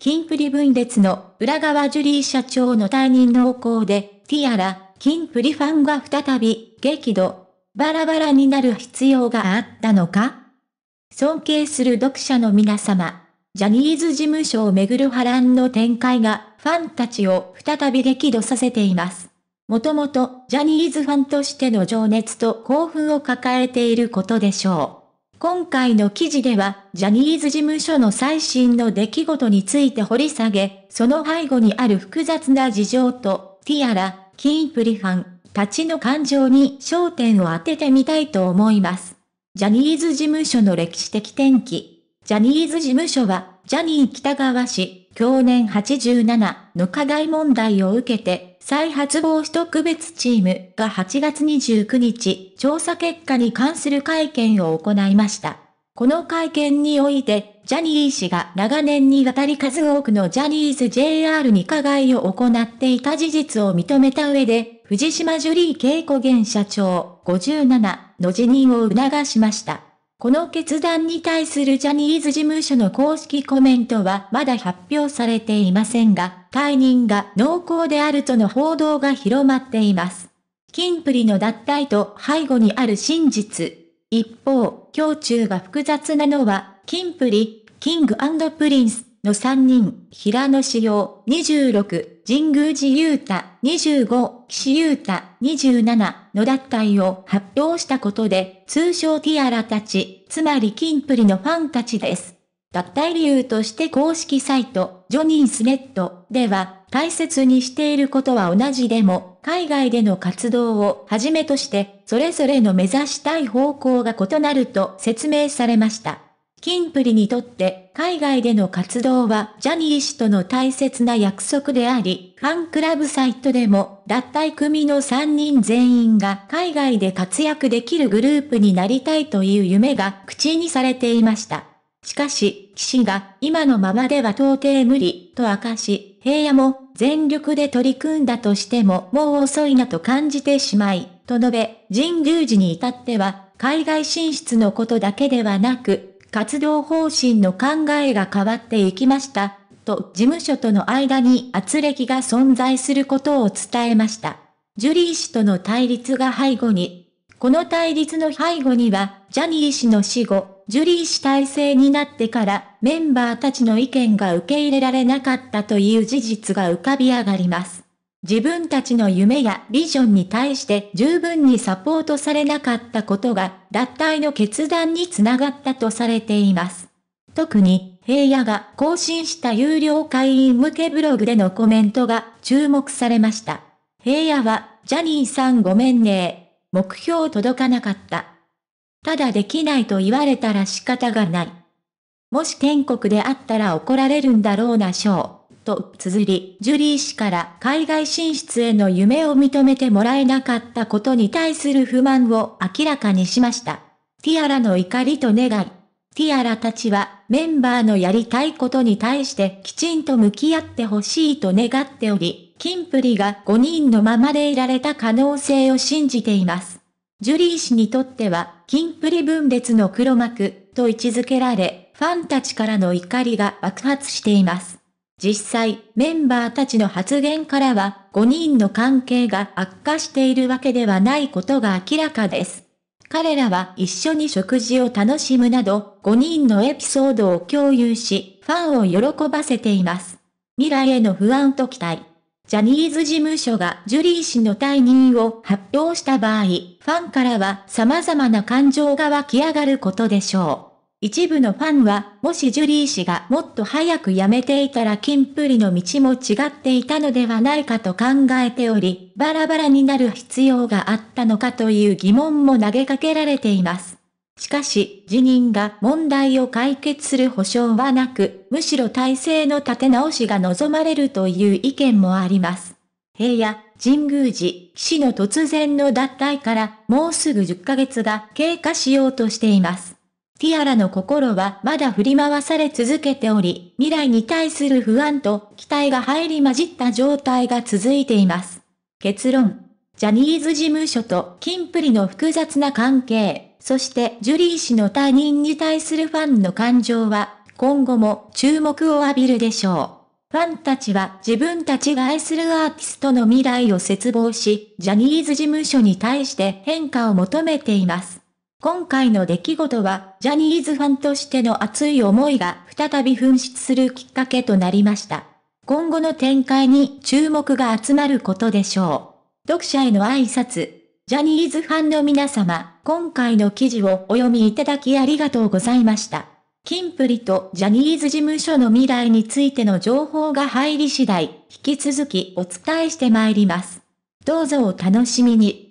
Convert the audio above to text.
キンプリ分裂の裏側ジュリー社長の退任濃厚で、ティアラ、キンプリファンが再び激怒。バラバラになる必要があったのか尊敬する読者の皆様、ジャニーズ事務所をめぐる波乱の展開がファンたちを再び激怒させています。もともとジャニーズファンとしての情熱と興奮を抱えていることでしょう。今回の記事では、ジャニーズ事務所の最新の出来事について掘り下げ、その背後にある複雑な事情と、ティアラ、キープリファン、たちの感情に焦点を当ててみたいと思います。ジャニーズ事務所の歴史的転機。ジャニーズ事務所は、ジャニー北川氏、去年87の課題問題を受けて、再発防止特別チームが8月29日、調査結果に関する会見を行いました。この会見において、ジャニー氏が長年にわたり数多くのジャニーズ JR に加害を行っていた事実を認めた上で、藤島ジュリー恵子現社長57の辞任を促しました。この決断に対するジャニーズ事務所の公式コメントはまだ発表されていませんが、退任が濃厚であるとの報道が広まっています。キンプリの脱退と背後にある真実。一方、胸中が複雑なのは、キンプリ、キングプリンス、の3人、平野志陽、26、神宮寺雄太、25、岸優太、27、の脱退を発表したことで、通称ティアラたち、つまりキンプリのファンたちです。脱退理由として公式サイト、ジョニースネットでは、大切にしていることは同じでも、海外での活動をはじめとして、それぞれの目指したい方向が異なると説明されました。キンプリにとって海外での活動はジャニー氏との大切な約束であり、ファンクラブサイトでも脱退組の3人全員が海外で活躍できるグループになりたいという夢が口にされていました。しかし、士が今のままでは到底無理と明かし、平野も全力で取り組んだとしてももう遅いなと感じてしまい、と述べ、神宮寺に至っては海外進出のことだけではなく、活動方針の考えが変わっていきました、と事務所との間に圧力が存在することを伝えました。ジュリー氏との対立が背後に、この対立の背後には、ジャニー氏の死後、ジュリー氏体制になってから、メンバーたちの意見が受け入れられなかったという事実が浮かび上がります。自分たちの夢やビジョンに対して十分にサポートされなかったことが、脱退の決断につながったとされています。特に、平野が更新した有料会員向けブログでのコメントが注目されました。平野は、ジャニーさんごめんね目標届かなかった。ただできないと言われたら仕方がない。もし天国であったら怒られるんだろうな、ショう。と綴り、ジュリー氏から海外進出への夢を認めてもらえなかったことに対する不満を明らかにしました。ティアラの怒りと願い。ティアラたちはメンバーのやりたいことに対してきちんと向き合ってほしいと願っており、キンプリが5人のままでいられた可能性を信じています。ジュリー氏にとっては、キンプリ分裂の黒幕と位置づけられ、ファンたちからの怒りが爆発しています。実際、メンバーたちの発言からは、5人の関係が悪化しているわけではないことが明らかです。彼らは一緒に食事を楽しむなど、5人のエピソードを共有し、ファンを喜ばせています。未来への不安と期待。ジャニーズ事務所がジュリー氏の退任を発表した場合、ファンからは様々な感情が湧き上がることでしょう。一部のファンは、もしジュリー氏がもっと早く辞めていたら金プリの道も違っていたのではないかと考えており、バラバラになる必要があったのかという疑問も投げかけられています。しかし、辞任が問題を解決する保証はなく、むしろ体制の立て直しが望まれるという意見もあります。平野、神宮寺、騎士の突然の脱退から、もうすぐ10ヶ月が経過しようとしています。ティアラの心はまだ振り回され続けており、未来に対する不安と期待が入り混じった状態が続いています。結論。ジャニーズ事務所とキンプリの複雑な関係、そしてジュリー氏の他人に対するファンの感情は、今後も注目を浴びるでしょう。ファンたちは自分たちが愛するアーティストの未来を絶望し、ジャニーズ事務所に対して変化を求めています。今回の出来事は、ジャニーズファンとしての熱い思いが再び噴出するきっかけとなりました。今後の展開に注目が集まることでしょう。読者への挨拶。ジャニーズファンの皆様、今回の記事をお読みいただきありがとうございました。キンプリとジャニーズ事務所の未来についての情報が入り次第、引き続きお伝えしてまいります。どうぞお楽しみに。